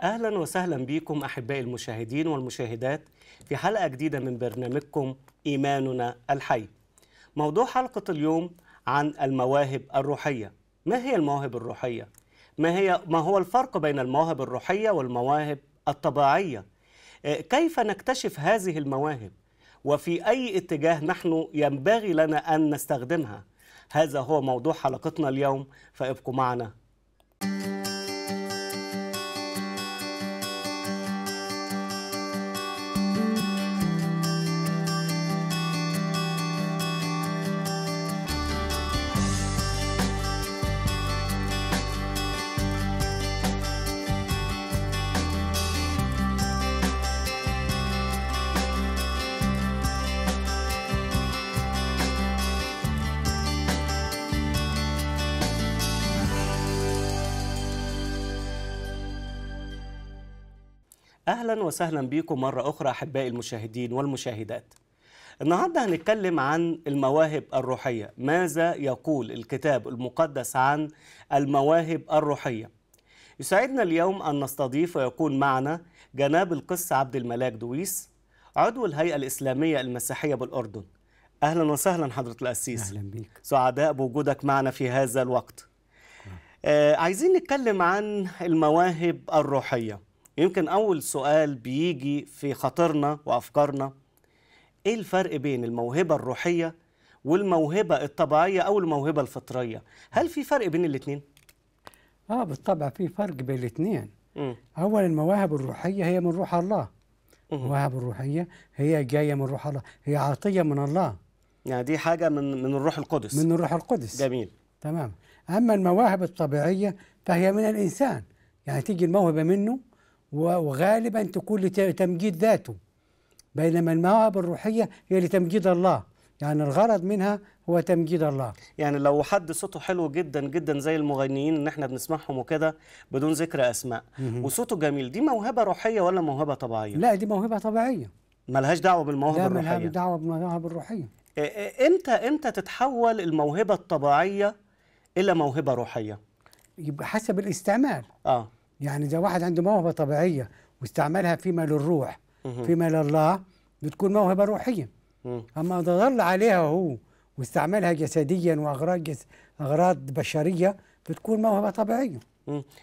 اهلا وسهلا بكم احبائي المشاهدين والمشاهدات في حلقه جديده من برنامجكم ايماننا الحي. موضوع حلقه اليوم عن المواهب الروحيه. ما هي المواهب الروحيه؟ ما هي ما هو الفرق بين المواهب الروحيه والمواهب الطبيعيه؟ آه، كيف نكتشف هذه المواهب؟ وفي اي اتجاه نحن ينبغي لنا ان نستخدمها؟ هذا هو موضوع حلقتنا اليوم فابقوا معنا اهلا وسهلا بكم مره اخرى احبائي المشاهدين والمشاهدات النهارده هنتكلم عن المواهب الروحيه ماذا يقول الكتاب المقدس عن المواهب الروحيه يسعدنا اليوم ان نستضيف ويكون معنا جناب القس عبد الملاك دويس عضو الهيئه الاسلاميه المسيحيه بالاردن اهلا وسهلا حضره القسيس اهلا بيك سعداء بوجودك معنا في هذا الوقت نعم. آه عايزين نتكلم عن المواهب الروحيه يمكن أول سؤال بيجي في خاطرنا وأفكارنا إيه الفرق بين الموهبة الروحية والموهبة الطبيعية أو الموهبة الفطرية هل في فرق بين الاثنين؟ آه بالطبع في فرق بين الاثنين أولا المواهب الروحية هي من روح الله المواهب الروحية هي جاية من روح الله هي عطية من الله يعني دي حاجة من من الروح القدس من الروح القدس جميل تمام أما المواهب الطبيعية فهي من الإنسان يعني تيجي الموهبة منه وغالبا تكون لتمجيد ذاته بينما المواهب الروحية هي لتمجيد الله يعني الغرض منها هو تمجيد الله يعني لو حد صوته حلو جدا جدا زي المغنيين اللي احنا بنسمعهم وكده بدون ذكر اسماء وصوته جميل دي موهبه روحيه ولا موهبه طبيعيه لا دي موهبه طبيعيه ملهاش دعوه بالموهبه الروحيه لا ملهاش دعوه بالمواهب الروحيه امتى امتى تتحول الموهبه الطبيعيه الى موهبه روحيه يبقى حسب الاستعمال اه يعني اذا واحد عنده موهبه طبيعيه واستعملها فيما للروح فيما لله بتكون موهبه روحيه اما اذا ظل عليها هو واستعملها جسديا واغراض جس اغراض بشريه بتكون موهبه طبيعيه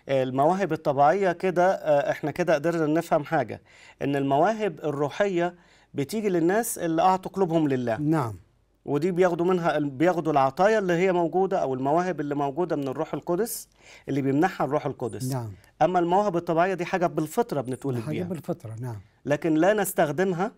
المواهب الطبيعيه كده آه، احنا كده قدرنا نفهم حاجه ان المواهب الروحيه بتيجي للناس اللي اعطوا قلوبهم لله نعم ودي بياخدوا منها بياخدوا العطايا اللي هي موجوده او المواهب اللي موجوده من الروح القدس اللي بيمنحها الروح القدس نعم اما المواهب الطبيعيه دي حاجه بالفطره بنتولد بيها حاجه بالفطره نعم لكن لا نستخدمها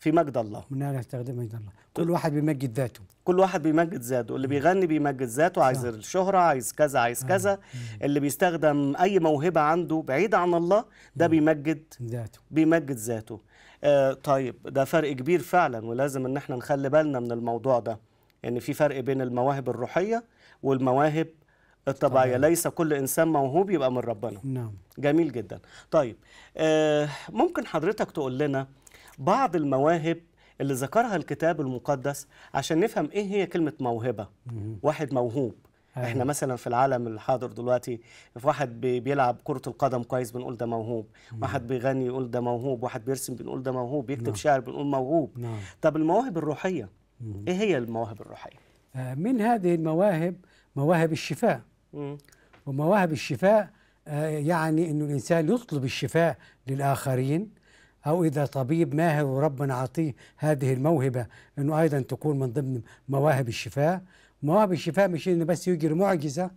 في مجد الله من أهل يستخدم مجد الله كل واحد بيمجد ذاته كل واحد بيمجد ذاته اللي بيغني بيمجد ذاته عايز الشهرة عايز كذا عايز آه. كذا اللي بيستخدم أي موهبة عنده بعيدة عن الله ده بيمجد ذاته بيمجد ذاته آه طيب ده فرق كبير فعلا ولازم ان احنا نخلي بالنا من الموضوع ده ان يعني في فرق بين المواهب الروحيه والمواهب الطبيعيه طبعا. ليس كل انسان موهوب يبقى من ربنا نعم جميل جدا طيب آه ممكن حضرتك تقول لنا بعض المواهب اللي ذكرها الكتاب المقدس عشان نفهم ايه هي كلمه موهبه واحد موهوب أيوه. احنا مثلا في العالم الحاضر دلوقتي في واحد بيلعب كره القدم كويس بنقول ده موهوب مم. واحد بيغني يقول ده موهوب واحد بيرسم بنقول ده موهوب بيكتب نعم. شعر بنقول موهوب نعم. طب المواهب الروحيه مم. ايه هي المواهب الروحيه آه، من هذه المواهب مواهب الشفاء مم. ومواهب الشفاء آه، يعني انه الانسان يطلب الشفاء للاخرين أو إذا طبيب ماهر وربنا عطيه هذه الموهبة أنه أيضا تكون من ضمن مواهب الشفاء مواهب الشفاء مش أنه بس يجري معجزة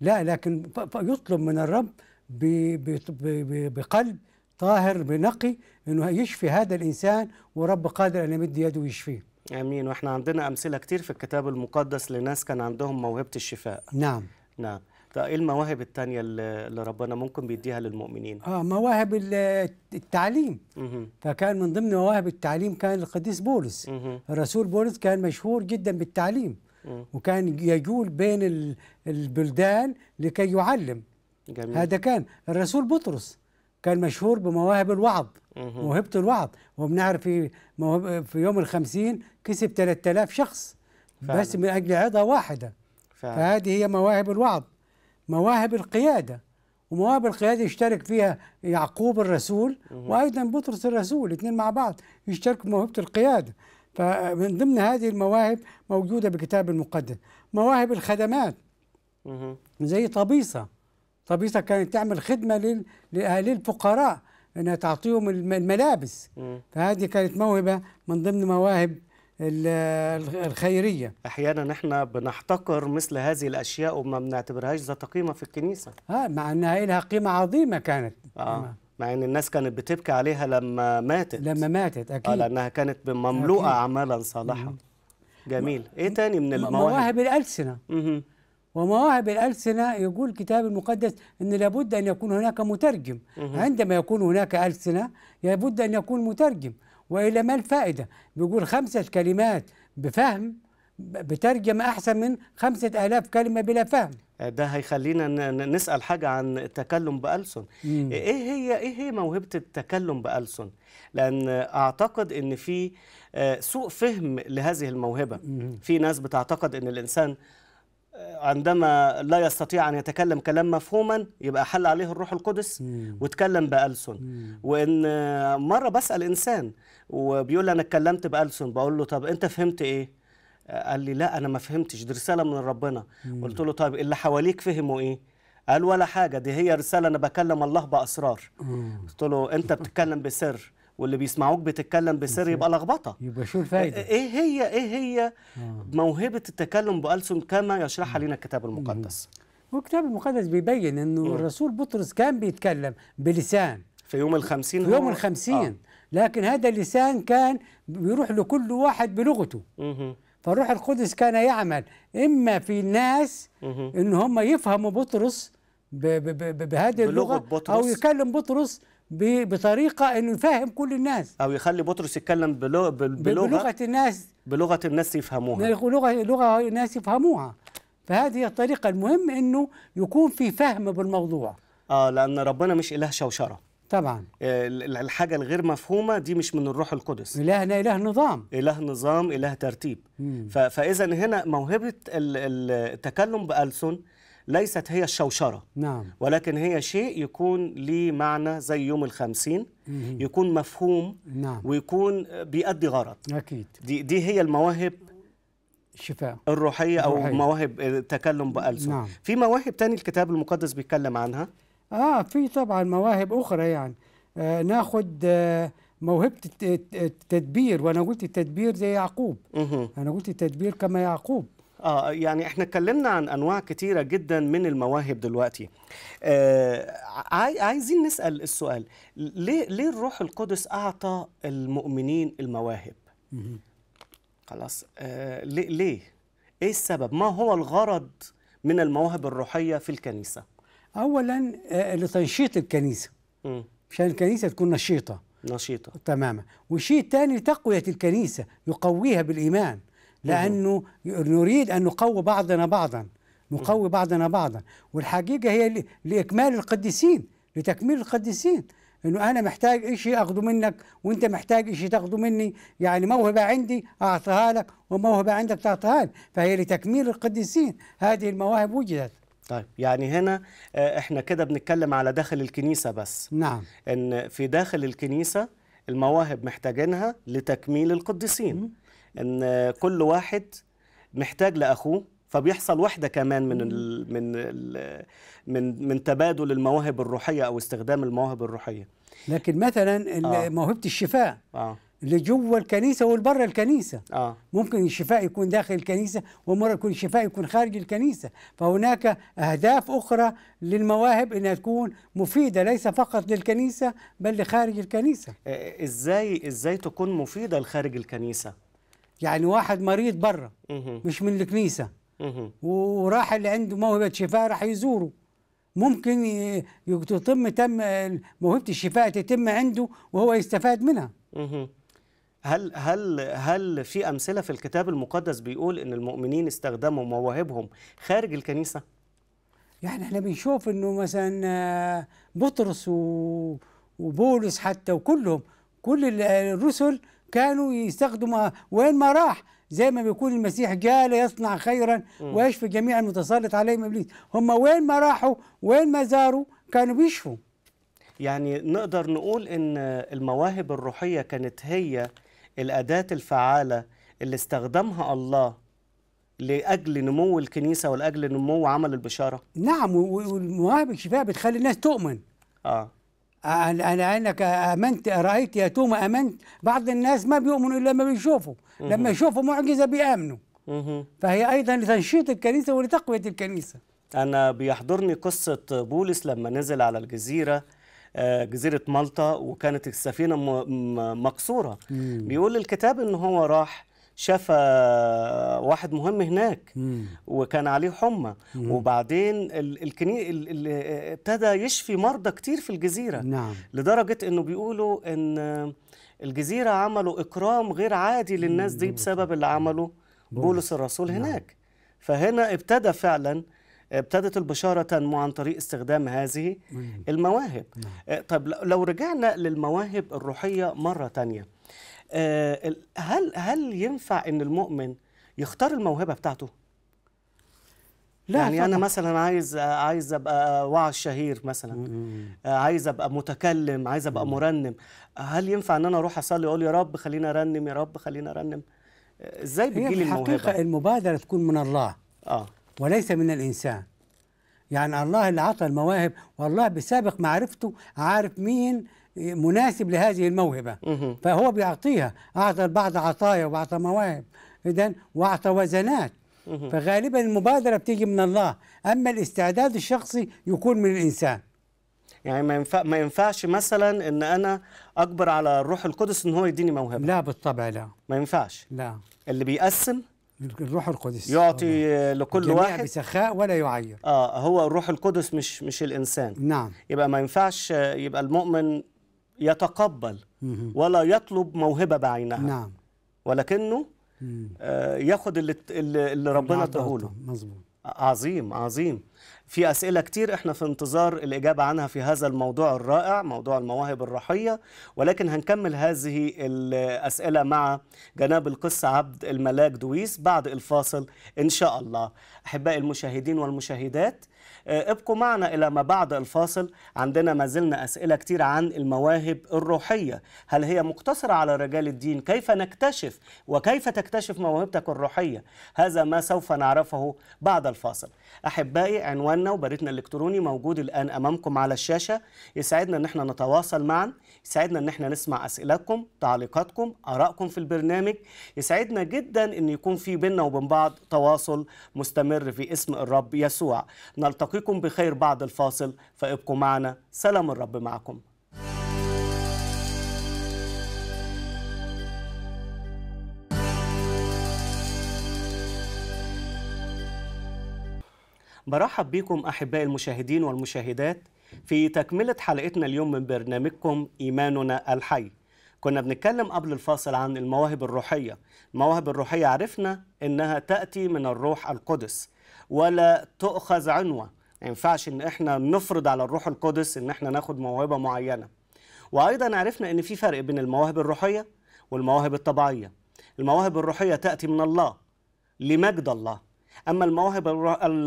لا لكن يطلب من الرب بقلب طاهر بنقي أنه يشفي هذا الإنسان ورب قادر أن يمد يده ويشفيه امين واحنا عندنا امثله كتير في الكتاب المقدس لناس كان عندهم موهبه الشفاء نعم نعم ايه المواهب التانية اللي ربنا ممكن بيديها للمؤمنين؟ اه مواهب التعليم مه. فكان من ضمن مواهب التعليم كان القديس بولس مه. الرسول بولس كان مشهور جدا بالتعليم مه. وكان يجول بين البلدان لكي يعلم جميل. هذا كان الرسول بطرس كان مشهور بمواهب الوعظ موهبة الوعظ وبنعرف في في يوم الخمسين كسب 3000 شخص فعلا. بس من أجل عظة واحدة فعلا. فهذه هي مواهب الوعظ مواهب القيادة ومواهب القيادة يشترك فيها يعقوب الرسول وأيضا بطرس الرسول الاثنين مع بعض يشتركوا موهبة القيادة فمن ضمن هذه المواهب موجودة بكتاب المقدس مواهب الخدمات زي طبيصة طبيصة كانت تعمل خدمة لأهالي الفقراء انها تعطيهم الملابس فهذه كانت موهبه من ضمن مواهب الخيرية أحيانا إحنا بنحتقر مثل هذه الأشياء وما بنعتبرهاش ذات قيمة في الكنيسة آه مع أنها لها قيمة عظيمة كانت آه. مع ان الناس كانت بتبكي عليها لما ماتت لما ماتت اكيد اه لانها كانت مملوءه اعمالا صالحه جميل م... ايه تاني من المواهب مواهب الالسنه م ومواهب الالسنه يقول الكتاب المقدس ان لابد ان يكون هناك مترجم عندما يكون هناك السنه لابد ان يكون مترجم وإلى ما الفائدة بيقول خمسة كلمات بفهم بترجم أحسن من خمسة آلاف كلمة بلا فهم ده هيخلينا نسأل حاجة عن التكلم بألسن مم. إيه هي إيه هي موهبة التكلم بألسن لأن أعتقد إن في آه، سوء فهم لهذه الموهبة مم. في ناس بتعتقد إن الإنسان آه، عندما لا يستطيع أن يتكلم كلام مفهوما يبقى حل عليه الروح القدس مم. وتكلم بألسن مم. وإن آه، مرة بسأل إنسان وبيقول لي انا اتكلمت بالسون بقول له طب انت فهمت ايه قال لي لا انا ما فهمتش دي رساله من ربنا مم. قلت له طب اللي حواليك فهموا ايه قال ولا حاجه دي هي رساله انا بكلم الله باسرار مم. قلت له انت بتتكلم بسر واللي بيسمعوك بتتكلم بسر يبقى لخبطه يبقى شو الفايده ايه هي ايه هي آه. موهبه التكلم بالسن كما يشرحها لنا الكتاب المقدس والكتاب المقدس بيبين انه الرسول بطرس كان بيتكلم بلسان في يوم الخمسين في يوم الخمسين آه. لكن هذا اللسان كان بيروح لكل واحد بلغته فالروح القدس كان يعمل اما في الناس ان هم يفهموا بطرس بهذه اللغه بطرس. او يكلم بطرس بطريقه انه يفهم كل الناس او يخلي بطرس يتكلم بلغه بلغه الناس بلغه الناس يفهموها لغه لغه الناس يفهموها فهذه الطريقه المهم انه يكون في فهم بالموضوع اه لان ربنا مش اله شوشره طبعا آه، الحاجة الغير مفهومة دي مش من الروح القدس إلهنا إله نظام إله نظام إله ترتيب فإذا هنا موهبة التكلم بألسن ليست هي الشوشرة نعم. ولكن هي شيء يكون ليه معنى زي يوم الخمسين مم. يكون مفهوم نعم. ويكون بيأدي غرض أكيد دي, دي هي المواهب الشفاء الروحية, الروحية أو مواهب التكلم بألسن نعم. في مواهب تاني الكتاب المقدس بيتكلم عنها اه في طبعا مواهب اخرى يعني آه ناخد آه موهبه التدبير وانا قلت التدبير زي يعقوب انا قلت التدبير كما يعقوب اه يعني احنا اتكلمنا عن انواع كتيره جدا من المواهب دلوقتي آه عايزين نسال السؤال ليه ليه الروح القدس اعطى المؤمنين المواهب خلاص آه ليه ايه السبب ما هو الغرض من المواهب الروحيه في الكنيسه اولا آه، لتنشيط الكنيسه م. عشان الكنيسه تكون نشيطه نشيطه تماما والشيء الثاني تقويه الكنيسه يقويها بالايمان لانه نريد ان نقوي بعضنا بعضا نقوي بعضنا بعضا والحقيقه هي لاكمال القديسين لتكميل القديسين انه انا محتاج شيء اخذه منك وانت محتاج شيء تاخذه مني يعني موهبه عندي اعطيها لك وموهبه عندك تعطيها لي فهي لتكميل القديسين هذه المواهب وجدت طيب يعني هنا آه، احنا كده بنتكلم على داخل الكنيسة بس نعم ان في داخل الكنيسة المواهب محتاجينها لتكميل القديسين ان كل واحد محتاج لاخوه فبيحصل وحده كمان من الـ من الـ من من تبادل المواهب الروحيه او استخدام المواهب الروحيه لكن مثلا آه. موهبه الشفاء آه. جوه الكنيسه والبره الكنيسه آه. ممكن الشفاء يكون داخل الكنيسه ومره يكون الشفاء يكون خارج الكنيسه فهناك اهداف اخرى للمواهب انها تكون مفيده ليس فقط للكنيسه بل لخارج الكنيسه ازاي ازاي تكون مفيده لخارج الكنيسه يعني واحد مريض بره مش من الكنيسه وراح اللي عنده موهبه شفاء راح يزوره ممكن يتم تم موهبه الشفاء تتم عنده وهو يستفاد منها هل هل هل في امثله في الكتاب المقدس بيقول ان المؤمنين استخدموا مواهبهم خارج الكنيسه؟ يعني احنا بنشوف انه مثلا آه، بطرس وبولس حتى وكلهم كل الرسل كانوا يستخدموا وين ما راح زي ما بيكون المسيح جاء ليصنع خيرا ويشفي جميع المتسلط عليهم ابليس هم وين ما راحوا وين ما زاروا كانوا بيشفوا يعني نقدر نقول ان المواهب الروحيه كانت هي الأداة الفعالة اللي استخدمها الله لاجل نمو الكنيسه ولاجل نمو عمل البشاره نعم والمواهب الشفاء بتخلي الناس تؤمن اه انا انك امنت رايت يا توما امنت بعض الناس ما بيؤمنوا الا لما بيشوفوا لما يشوفوا معجزه بيامنوا فهي ايضا لتنشيط الكنيسه ولتقويه الكنيسه انا بيحضرني قصه بولس لما نزل على الجزيره آه، جزيره مالطا وكانت السفينه مقصوره مم. بيقول الكتاب ان هو راح شاف آه، واحد مهم هناك مم. وكان عليه حمى وبعدين الكني ابتدى يشفي مرضى كتير في الجزيره نعم. لدرجه انه بيقولوا ان آه، الجزيره عملوا اكرام غير عادي للناس دي بسبب اللي عمله بولس الرسول نعم. هناك نعم. فهنا ابتدى فعلا ابتدت البشارة تنمو عن طريق استخدام هذه نعم. المواهب نعم. آه، طب لو رجعنا للمواهب الروحية مرة تانية آه، هل هل ينفع ان المؤمن يختار الموهبه بتاعته لا يعني طبعا. انا مثلا عايز عايز ابقى وعظ شهير مثلا مم. آه، عايز ابقى متكلم عايز ابقى مم. مرنم هل ينفع ان انا اروح اصلي اقول يا رب خلينا ارنم يا رب خلينا ارنم ازاي بتجيلي الموهبه الحقيقه المبادره تكون من الله اه وليس من الإنسان يعني الله اللي عطى المواهب والله بسابق معرفته عارف مين مناسب لهذه الموهبة فهو بيعطيها أعطى البعض عطايا وأعطى مواهب إذا وأعطى وزنات فغالبا المبادرة بتيجي من الله أما الاستعداد الشخصي يكون من الإنسان يعني ما ينفع ما ينفعش مثلا ان انا اجبر على الروح القدس ان هو يديني موهبه لا بالطبع لا ما ينفعش لا اللي بيقسم الروح القدس يعطي آه. لكل واحد بسخاء ولا يعير اه هو الروح القدس مش مش الانسان نعم يبقى ما ينفعش يبقى المؤمن يتقبل مم. ولا يطلب موهبه بعينها نعم ولكنه آه ياخد اللي اللي ربنا اداله مظبوط عظيم عظيم في أسئلة كتير إحنا في انتظار الإجابة عنها في هذا الموضوع الرائع موضوع المواهب الروحيه ولكن هنكمل هذه الأسئلة مع جناب القس عبد الملاك دويس بعد الفاصل إن شاء الله أحبائي المشاهدين والمشاهدات آه، ابقوا معنا إلى ما بعد الفاصل عندنا ما زلنا أسئلة كتير عن المواهب الروحية هل هي مقتصرة على رجال الدين كيف نكتشف وكيف تكتشف موهبتك الروحية هذا ما سوف نعرفه بعد الفاصل أحبائي عنواننا وبريدنا الإلكتروني موجود الآن أمامكم على الشاشة يسعدنا أن احنا نتواصل معا يسعدنا أن احنا نسمع أسئلتكم تعليقاتكم آرائكم في البرنامج يسعدنا جدا أن يكون في بيننا وبين بعض تواصل مستمر في اسم الرب يسوع نلتقي نلتقيكم بخير بعد الفاصل فابقوا معنا سلام الرب معكم برحب بكم أحبائي المشاهدين والمشاهدات في تكملة حلقتنا اليوم من برنامجكم إيماننا الحي كنا بنتكلم قبل الفاصل عن المواهب الروحية المواهب الروحية عرفنا إنها تأتي من الروح القدس ولا تؤخذ عنوة ما يعني ينفعش ان احنا نفرض على الروح القدس ان احنا ناخد موهبة معينة وايضا عرفنا ان في فرق بين المواهب الروحية والمواهب الطبيعية المواهب الروحية تأتي من الله لمجد الله أما المواهب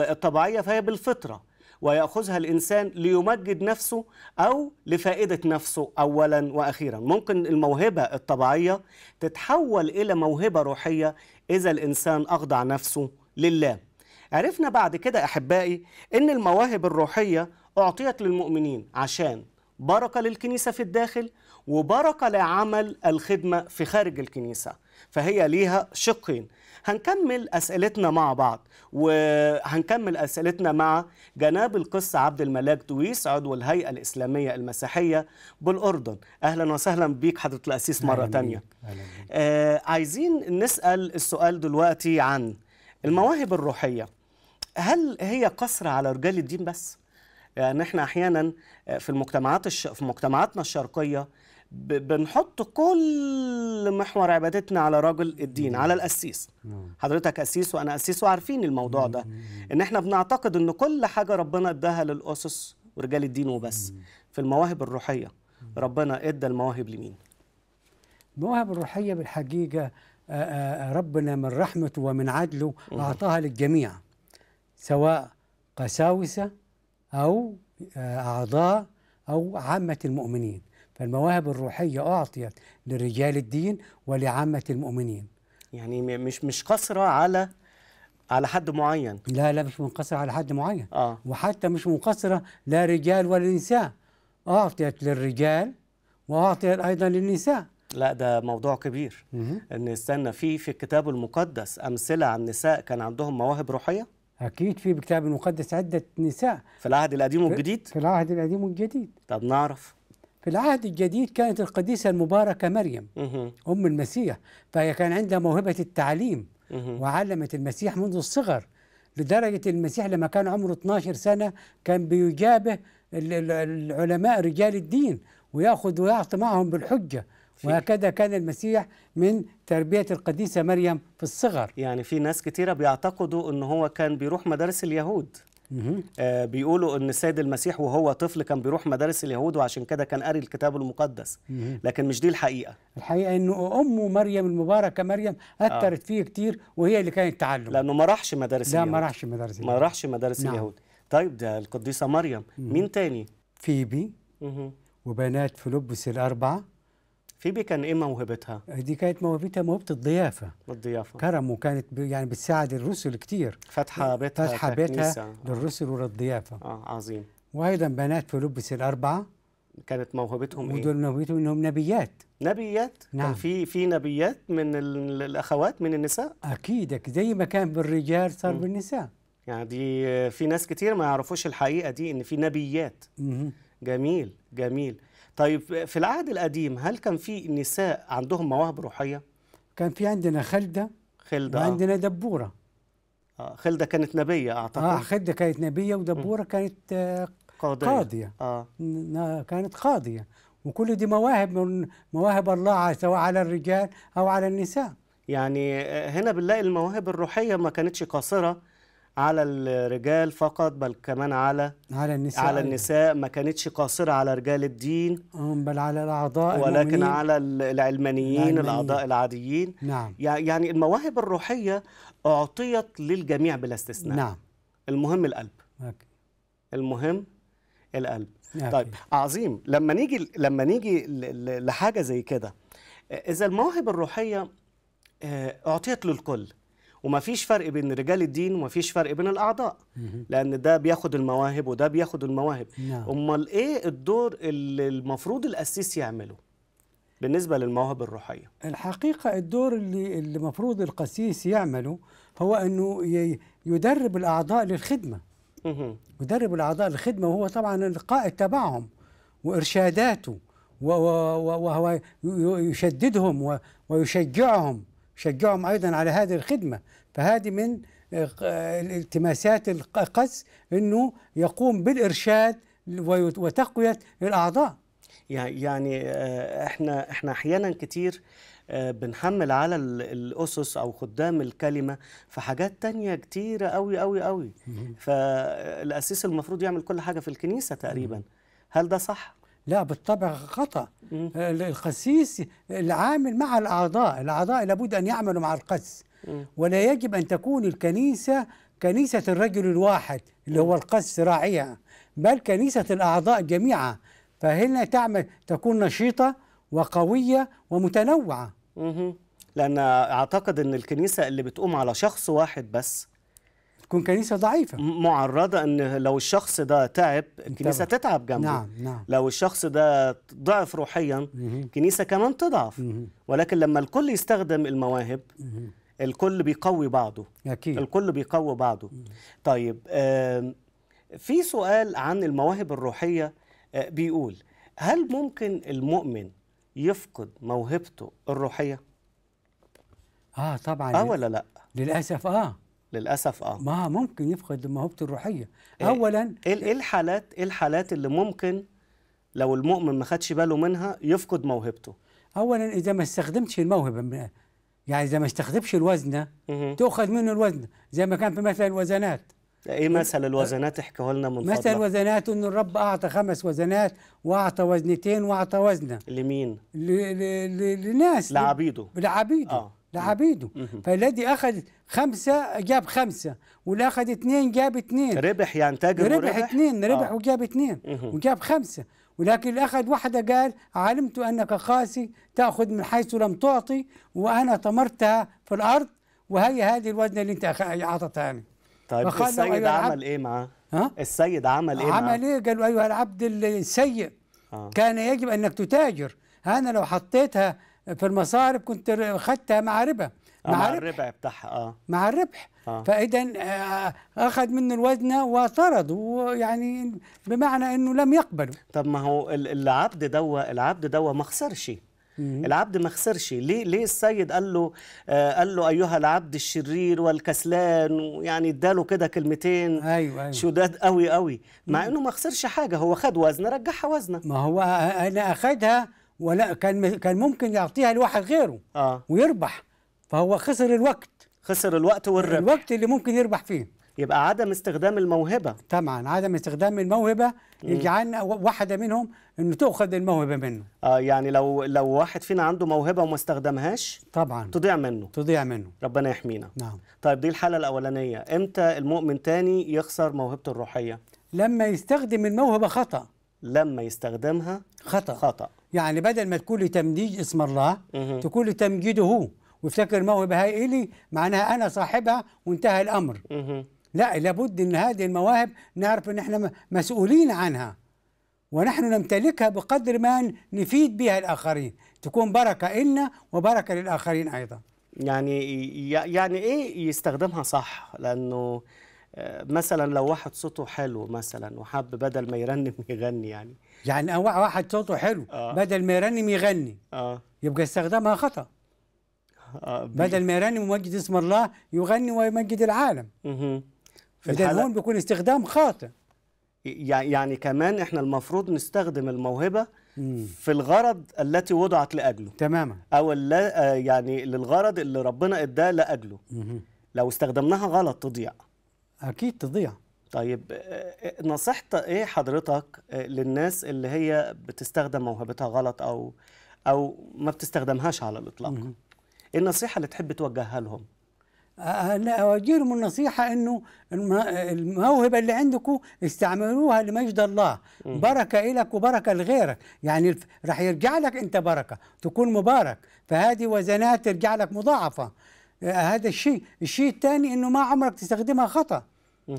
الطبيعية فهي بالفطرة ويأخذها الإنسان ليمجد نفسه أو لفائدة نفسه أولا وأخيرا ممكن الموهبة الطبيعية تتحول إلى موهبة روحية إذا الإنسان أخضع نفسه لله عرفنا بعد كده أحبائي إن المواهب الروحية أعطيت للمؤمنين عشان بركة للكنيسة في الداخل وبركة لعمل الخدمة في خارج الكنيسة فهي ليها شقين هنكمل أسئلتنا مع بعض وهنكمل أسئلتنا مع جناب القس عبد الملاك دويس عضو الهيئة الإسلامية المسيحية بالأردن أهلا وسهلا بيك حضرة الأسيس مرة أهلاً تانية أهلاً. آه عايزين نسأل السؤال دلوقتي عن المواهب الروحية هل هي قصر على رجال الدين بس؟ يعني احنا احيانا في المجتمعات الش... في مجتمعاتنا الشرقيه ب... بنحط كل محور عبادتنا على رجل الدين على نعم. القسيس نعم. حضرتك قسيس وانا قسيس وعارفين الموضوع نعم. ده ان احنا بنعتقد ان كل حاجه ربنا اداها للاسس ورجال الدين وبس في المواهب الروحيه ربنا ادى المواهب لمين المواهب الروحيه بالحقيقه ربنا من رحمته ومن عدله اعطاها للجميع سواء قساوسة أو آه، أعضاء أو عامة المؤمنين فالمواهب الروحية أعطيت لرجال الدين ولعامة المؤمنين يعني مش مش قصرة على على حد معين لا لا مش منقصرة على حد معين آه. وحتى مش منقصرة لا رجال ولا نساء أعطيت للرجال وأعطيت أيضا للنساء لا ده موضوع كبير ان استنى في في الكتاب المقدس امثله عن نساء كان عندهم مواهب روحيه اكيد في بالكتاب المقدس عده نساء في العهد القديم والجديد في العهد القديم والجديد طب نعرف في العهد الجديد كانت القديسه المباركه مريم مه. ام المسيح فهي كان عندها موهبه التعليم مه. وعلمت المسيح منذ الصغر لدرجه المسيح لما كان عمره 12 سنه كان بيجابه العلماء رجال الدين وياخذ ويعطي معهم بالحجه وهكذا كان المسيح من تربية القديسة مريم في الصغر يعني في ناس كثيره بيعتقدوا ان هو كان بيروح مدارس اليهود آه بيقولوا ان سيد المسيح وهو طفل كان بيروح مدارس اليهود وعشان كده كان قاري الكتاب المقدس لكن مش دي الحقيقه الحقيقه انه امه مريم المباركه مريم اثرت آه. فيه كتير وهي اللي كانت تعلم لانه ما راحش مدارس لا اليهود لا ما راحش مدارس اليهود ما راحش مدارس نعم. اليهود طيب ده القديسه مريم مم. مين تاني فيبي مم. وبنات فلوبس الاربعه فيبي كان ايه موهبتها؟ دي كانت موهبتها موهبه الضيافه الضيافه كرم وكانت يعني بتساعد الرسل كتير فاتحه بيتها فاتحه بيتها آه. للرسل وللضيافه اه عظيم وايضا بنات فيلبس الاربعه كانت موهبتهم ايه؟ ودول موهبتهم انهم نبيات نبيات؟ نعم كان في في نبيات من الاخوات من النساء؟ اكيد زي ما كان بالرجال صار م. بالنساء يعني دي آه، في ناس كتير ما يعرفوش الحقيقه دي ان في نبيات م. جميل جميل طيب في العهد القديم هل كان في نساء عندهم مواهب روحيه كان في عندنا خلده خلده آه. وعندنا دبوره آه خلده كانت نبيه اعتقد اه خلده كانت نبيه ودبوره م. كانت آه، قاضيه قاضيه آه. كانت قاضيه وكل دي مواهب من مواهب الله سواء على الرجال او على النساء يعني آه، هنا بنلاقي المواهب الروحيه ما كانتش قاصره على الرجال فقط بل كمان على على النساء على النساء ما كانتش قاصره على رجال الدين بل على الاعضاء ولكن على العلمانيين, العلمانيين الاعضاء العاديين نعم يعني المواهب الروحيه اعطيت للجميع بلا استثناء نعم المهم القلب أوكي. المهم القلب أوكي. طيب عظيم لما نيجي لما نيجي لحاجه زي كده اذا المواهب الروحيه آه، اعطيت للكل وما فيش فرق بين رجال الدين وما فيش فرق بين الاعضاء لان ده بياخد المواهب وده بياخد المواهب نعم. امال ايه الدور اللي المفروض القسيس يعمله بالنسبه للمواهب الروحيه الحقيقه الدور اللي المفروض القسيس يعمله هو انه يدرب الاعضاء للخدمه يدرب الاعضاء للخدمه وهو طبعا القائد تبعهم وارشاداته وهو يشددهم ويشجعهم شجعهم أيضا على هذه الخدمة فهذه من آه، الالتماسات القس أنه يقوم بالإرشاد وتقوية الأعضاء يعني آه، احنا احنا احيانا كتير آه، بنحمل على الاسس او خدام الكلمه في حاجات تانية كتيره قوي قوي قوي فالاسيس المفروض يعمل كل حاجه في الكنيسه تقريبا هل ده صح لا بالطبع خطأ القسيس العامل مع الأعضاء الأعضاء لابد أن يعملوا مع القس ولا يجب أن تكون الكنيسة كنيسة الرجل الواحد اللي هو القس راعيها بل كنيسة الأعضاء جميعا فهنا تعمل تكون نشيطة وقوية ومتنوعة لأن أعتقد أن الكنيسة اللي بتقوم على شخص واحد بس تكون كنيسه ضعيفه معرضه ان لو الشخص ده تعب الكنيسه تتعب جنبه نعم نعم لو الشخص ده ضعف روحيا الكنيسه كمان تضعف ولكن لما الكل يستخدم المواهب الكل بيقوي بعضه اكيد الكل بيقوي بعضه طيب في سؤال عن المواهب الروحيه آه، بيقول هل ممكن المؤمن يفقد موهبته الروحيه اه طبعا اه ولا لا للاسف اه للاسف اه ما ممكن يفقد موهبته الروحيه إيه اولا إيه, ايه الحالات ايه الحالات اللي ممكن لو المؤمن ما خدش باله منها يفقد موهبته اولا اذا ما استخدمتش الموهبه يعني اذا ما استخدمش الوزنه تاخذ منه الوزنه زي ما كان في مثل الوزنات ايه مثل الوزنات احكيه لنا من مثل الوزنات ان الرب اعطى خمس وزنات واعطى وزنتين واعطى وزنه لمين؟ لناس لعبيده لعبيده آه. لعبيده فالذي اخذ خمسه جاب خمسه واللي اخذ اثنين جاب اثنين ربح يعني تاجر ربح, ربح اثنين ربح آه. وجاب اثنين وجاب خمسه ولكن اللي اخذ واحده قال علمت انك قاسي تاخذ من حيث لم تعطي وانا طمرتها في الارض وهي هذه الوزنه اللي انت اعطتها لي طيب السيد عمل ايه معاه؟ ها؟ السيد عمل ايه عمل ايه؟ قالوا ايها العبد السيء آه. كان يجب انك تتاجر انا لو حطيتها في المصارف كنت خدتها مع ربا آه، مع, مع الربح بتاعها اه مع الربح آه. فاذا آه، اخذ منه الوزنه وطرد ويعني بمعنى انه لم يقبله طب ما هو العبد دوا العبد دوا ما خسرش العبد ما خسرش ليه ليه السيد قال له آه قال له ايها العبد الشرير والكسلان ويعني اداله كده كلمتين ايوه ايوه شداد قوي قوي مع انه ما خسرش حاجه هو خد وزنه رجعها وزنه ما هو انا اخذها ولا كان كان ممكن يعطيها لواحد غيره آه. ويربح فهو خسر الوقت خسر الوقت والربح الوقت اللي ممكن يربح فيه يبقى عدم استخدام الموهبة طبعا عدم استخدام الموهبة يجعلنا واحدة منهم انه تأخذ الموهبة منه آه يعني لو لو واحد فينا عنده موهبة وما استخدمهاش طبعا تضيع منه تضيع منه ربنا يحمينا نعم طيب دي الحالة الأولانية امتى المؤمن تاني يخسر موهبته الروحية لما يستخدم الموهبة خطأ لما يستخدمها خطأ خطأ يعني بدل ما تكون لي اسم الله تكون لي تمجيده هو وافتكر موهبه هاي إلي معناها انا صاحبها وانتهى الامر لا لابد ان هذه المواهب نعرف ان احنا مسؤولين عنها ونحن نمتلكها بقدر ما نفيد بها الاخرين تكون بركه لنا وبركه للاخرين ايضا يعني يعني ايه يستخدمها صح لانه آه، مثلا لو واحد صوته حلو مثلا وحب بدل ما يرنم يغني يعني يعني واحد صوته حلو آه. بدل ما يرنم يغني آه. يبقى استخدامها خطأ آه بدل ما يرنم ويمجد اسم الله يغني ويمجد العالم فده هون بيكون استخدام خاطئ يعني كمان احنا المفروض نستخدم الموهبه مم. في الغرض التي وضعت لاجله تماما او آه، يعني للغرض اللي ربنا اداه لاجله مم. لو استخدمناها غلط تضيع اكيد تضيع طيب آه، آه، نصيحة ايه حضرتك آه، للناس اللي هي بتستخدم موهبتها غلط او او ما بتستخدمهاش على الاطلاق ايه النصيحة اللي تحب توجهها لهم انا اوجه لهم النصيحه انه الموهبه اللي عندكم استعملوها لمجد الله بركه لك وبركه لغيرك يعني راح يرجع لك انت بركه تكون مبارك فهذه وزنات ترجع لك مضاعفه هذا الشيء الشيء الثاني انه ما عمرك تستخدمها خطا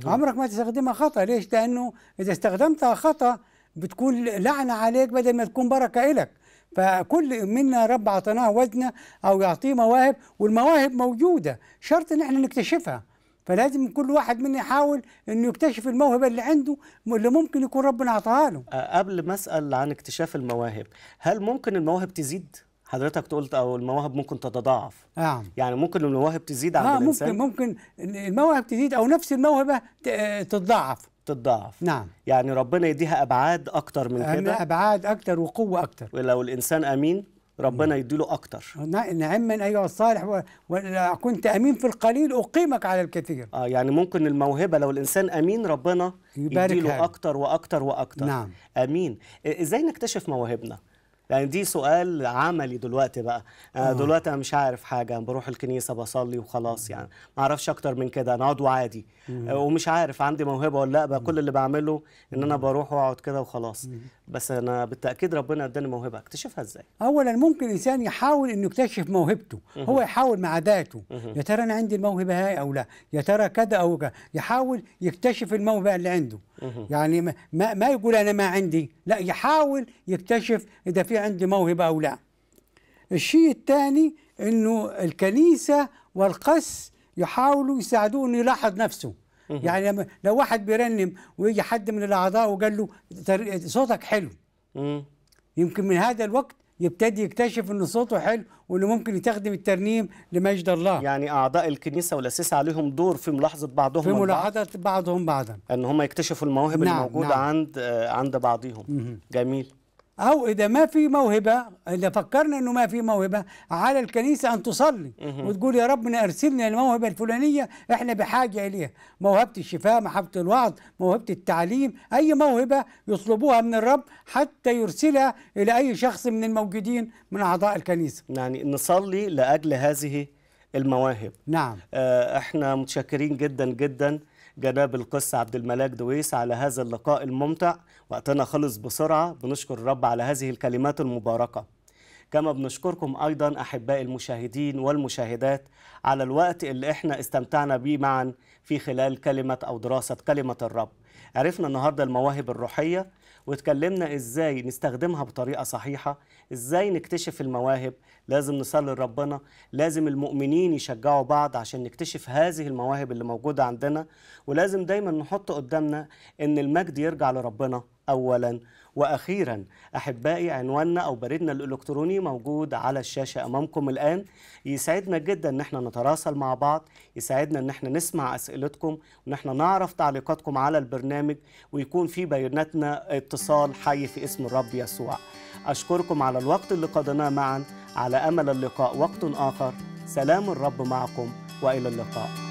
عمرك ما تستخدمها خطا ليش لانه اذا استخدمتها خطا بتكون لعنه عليك بدل ما تكون بركه لك فكل منا رب اعطيناه وزنه او يعطيه مواهب والمواهب موجوده شرط ان احنا نكتشفها فلازم كل واحد منا يحاول انه يكتشف الموهبه اللي عنده اللي ممكن يكون ربنا اعطاها له أه، قبل ما اسال عن اكتشاف المواهب هل ممكن المواهب تزيد حضرتك قلت او المواهب ممكن تتضاعف نعم يعني ممكن المواهب تزيد عند آه الانسان ممكن ممكن المواهب تزيد او نفس الموهبه آه، تتضاعف تتضاعف نعم يعني ربنا يديها ابعاد اكتر من كده ابعاد اكتر وقوه اكتر ولو الانسان امين ربنا نعم. يديله اكتر نعما نعم ايها الصالح كنت امين في القليل اقيمك على الكثير اه يعني ممكن الموهبه لو الانسان امين ربنا يبارك يديله اكتر واكتر واكتر نعم امين ازاي نكتشف مواهبنا لان يعني دي سؤال عملي دلوقتي بقى أنا آه، آه. دلوقتي انا مش عارف حاجه انا بروح الكنيسه بصلي وخلاص يعني ما اعرفش اكتر من كده انا اقعد وعادي آه، ومش عارف عندي موهبه ولا لا بقى كل اللي بعمله ان انا بروح واقعد كده وخلاص بس انا بالتاكيد ربنا اداني موهبه اكتشفها ازاي اولا ممكن الانسان يحاول انه يكتشف موهبته هو يحاول مع ذاته يا ترى انا عندي الموهبه هاي او لا يا ترى كذا او كذا يحاول يكتشف الموهبه اللي عنده يعني ما ما يقول انا ما عندي لا يحاول يكتشف اذا في عندي موهبه او لا الشيء الثاني انه الكنيسه والقس يحاولوا يساعدوه انه يلاحظ نفسه يعني لما لو واحد بيرنم ويجي حد من الاعضاء وقال له صوتك حلو يمكن من هذا الوقت يبتدي يكتشف ان صوته حلو وانه ممكن يتخدم الترنيم لمجد الله يعني اعضاء الكنيسه والاساس عليهم دور في ملاحظه بعضهم في ملاحظه بعضهم بعضا ان هم يكتشفوا المواهب نعم الموجوده نعم. عند عند بعضهم جميل او اذا ما في موهبه اذا فكرنا انه ما في موهبه على الكنيسه ان تصلي وتقول يا ربنا ارسلنا الموهبه الفلانيه احنا بحاجه اليها موهبه الشفاء محبه الوعظ موهبه التعليم اي موهبه يطلبوها من الرب حتى يرسلها الى اي شخص من الموجودين من اعضاء الكنيسه يعني نصلي لاجل هذه المواهب نعم آه، احنا متشكرين جدا جدا جناب القس عبد الملاك دويس على هذا اللقاء الممتع وقتنا خلص بسرعة بنشكر الرب على هذه الكلمات المباركة كما بنشكركم أيضا أحباء المشاهدين والمشاهدات على الوقت اللي احنا استمتعنا به معا في خلال كلمة أو دراسة كلمة الرب عرفنا النهاردة المواهب الروحية واتكلمنا إزاي نستخدمها بطريقة صحيحة ازاي نكتشف المواهب لازم نصلي لربنا لازم المؤمنين يشجعوا بعض عشان نكتشف هذه المواهب اللي موجودة عندنا ولازم دايما نحط قدامنا ان المجد يرجع لربنا أولا وأخيرا أحبائي عنواننا أو بريدنا الإلكتروني موجود على الشاشة أمامكم الآن يسعدنا جدا أن احنا نتراسل مع بعض يسعدنا أن احنا نسمع أسئلتكم وأن احنا نعرف تعليقاتكم على البرنامج ويكون في بيناتنا اتصال حي في اسم الرب يسوع أشكركم على الوقت اللي قضيناه معا على أمل اللقاء وقت آخر سلام الرب معكم وإلى اللقاء